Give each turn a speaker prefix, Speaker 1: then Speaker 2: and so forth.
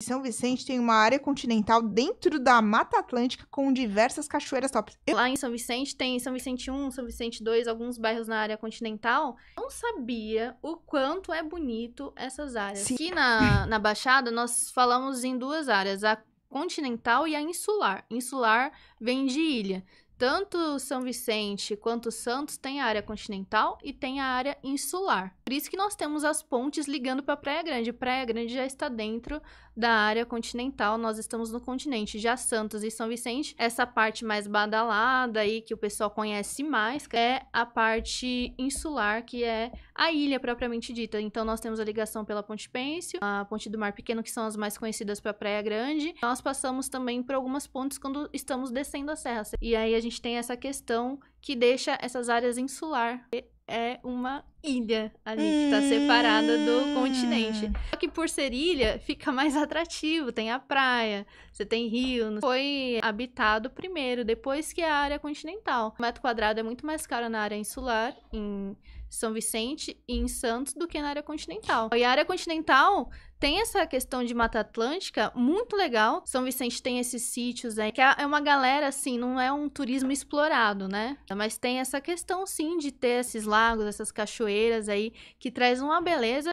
Speaker 1: São Vicente tem uma área continental dentro da Mata Atlântica com diversas cachoeiras tops. Eu... Lá em São Vicente tem São Vicente 1, São Vicente 2, alguns bairros na área continental. Não sabia o quanto é bonito essas áreas. Sim. Aqui na, na Baixada, nós falamos em duas áreas, a continental e a insular. Insular vem de ilha. Tanto São Vicente quanto Santos tem a área continental e tem a área insular. Por isso que nós temos as pontes ligando para Praia Grande. Praia Grande já está dentro da área continental, nós estamos no continente. Já Santos e São Vicente, essa parte mais badalada aí que o pessoal conhece mais, é a parte insular, que é a ilha propriamente dita. Então nós temos a ligação pela Ponte Pêncil, a Ponte do Mar Pequeno, que são as mais conhecidas para Praia Grande. Nós passamos também por algumas pontes quando estamos descendo a serra. E aí a gente gente tem essa questão que deixa essas áreas insular. É uma ilha ali que está separada do continente. Hum. Só que por ser ilha, fica mais atrativo. Tem a praia, você tem rio. Foi habitado primeiro, depois que a área continental. O metro quadrado é muito mais caro na área insular, em são Vicente e em Santos do que na área continental. E a área continental tem essa questão de Mata Atlântica muito legal. São Vicente tem esses sítios aí, que é, é uma galera, assim, não é um turismo explorado, né? Mas tem essa questão, sim, de ter esses lagos, essas cachoeiras aí, que traz uma beleza